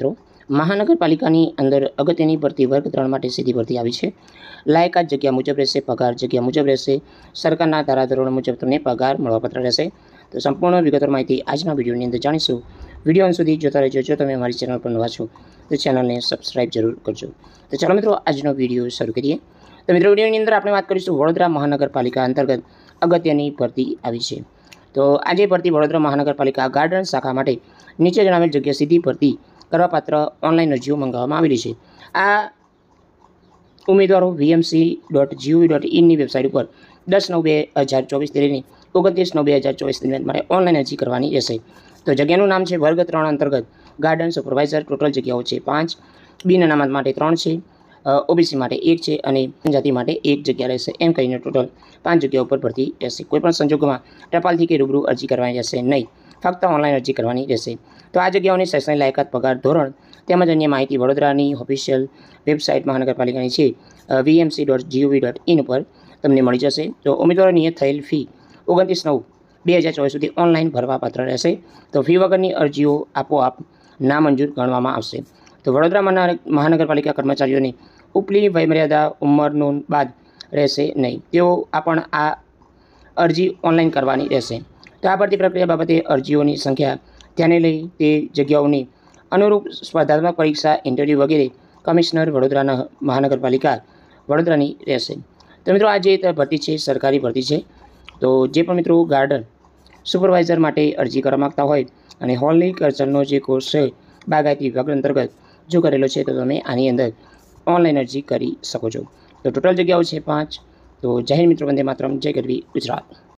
મિત્રો મહાનગરપાલિકાની અંદર અગત્યની ભરતી વર્ગ ત્રણ માટે સીધી ભરતી આવી છે લાયકાત જગ્યા મુજબ રહેશે પગાર જગ્યા મુજબ રહેશે સરકારના ધારાધોરણ મુજબ તમને પગાર મળવાપત્ર રહેશે તો સંપૂર્ણ વિગતવાર માહિતી આજના વિડીયોની અંદર જાણીશું વિડીયો અંત સુધી જોતા રહેજો જો તમે મારી ચેનલ પર નવા છો તો ચેનલને સબસ્ક્રાઇબ જરૂર કરજો તો ચાલો મિત્રો આજનો વિડીયો શરૂ કરીએ તો મિત્રો વિડીયોની અંદર આપણે વાત કરીશું વડોદરા મહાનગરપાલિકા અંતર્ગત અગત્યની ભરતી આવી છે તો આજે ભરતી વડોદરા મહાનગરપાલિકા ગાર્ડન શાખા માટે નીચે જણાવેલ જગ્યા સીધી ભરતી કરવાપાત્ર ઓનલાઈન અરજીઓ મંગાવવામાં આવેલી છે આ ઉમેદવારો વીએમસી ડોટ જીઓવી ડોટ ઇનની વેબસાઇટ ઉપર દસ નવ બે હજાર ચોવીસ તારીખની ઓગણત્રીસ નવ બે હજાર ચોવીસ દરમિયાન મારે ઓનલાઈન અરજી કરવાની રહેશે તો જગ્યાનું નામ છે વર્ગ ત્રણ અંતર્ગત ગાર્ડન સુપરવાઇઝર ટોટલ જગ્યાઓ છે પાંચ બિન અનામત માટે ત્રણ છે ઓબીસી માટે એક છે અને જનજાતિ માટે એક જગ્યા રહેશે એમ કહીને ટોટલ પાંચ જગ્યા ઉપર ભરતી રહેશે કોઈપણ સંજોગોમાં ટપાલથી કે રૂબરૂ અરજી કરવાની રહેશે નહીં ફક્ત ઓનલાઈન અરજી કરવાની રહેશે તો આ જગ્યાઓની શૈક્ષણિક લાયકાત પગાર ધોરણ તેમજ અન્ય માહિતી વડોદરાની ઓફિશિયલ વેબસાઇટ મહાનગરપાલિકાની છે VMC dot GOV dot in ઉપર તમને મળી જશે તો ઉમેદવારો નિયત થયેલ ફી ઓગણત્રીસ નવ બે હજાર ચોવીસ સુધી ઓનલાઈન ભરવાપાત્ર રહેશે તો ફી વગરની અરજીઓ આપોઆપ નામંજૂર ગણવામાં આવશે તો વડોદરા મહાનગરપાલિકા કર્મચારીઓની ઉપલી વયમર્યાદા ઉંમરનો બાદ રહેશે નહીં તેઓ પણ આ અરજી ઓનલાઈન કરવાની રહેશે તો આ ભરતી પ્રક્રિયા બાબતે અરજીઓની સંખ્યા ધ્યાને લઈ તે જગ્યાઓની અનુરૂપ સ્પર્ધાત્મક પરીક્ષા ઇન્ટરવ્યૂ વગેરે કમિશનર વડોદરાના મહાનગરપાલિકા વડોદરાની રહેશે તો મિત્રો આ જે ભરતી છે સરકારી ભરતી છે તો જે પણ મિત્રો ગાર્ડન સુપરવાઇઝર માટે અરજી કરવા માગતા હોય અને કલ્ચરનો જે કોર્સ છે બાગાયતી વિભાગ અંતર્ગત જો કરેલો છે તો તમે આની અંદર ઓનલાઈન અરજી કરી શકો છો તો ટોટલ જગ્યાઓ છે પાંચ તો જાહેર મિત્રો વંદે માત્રમ જય ગરવી ગુજરાત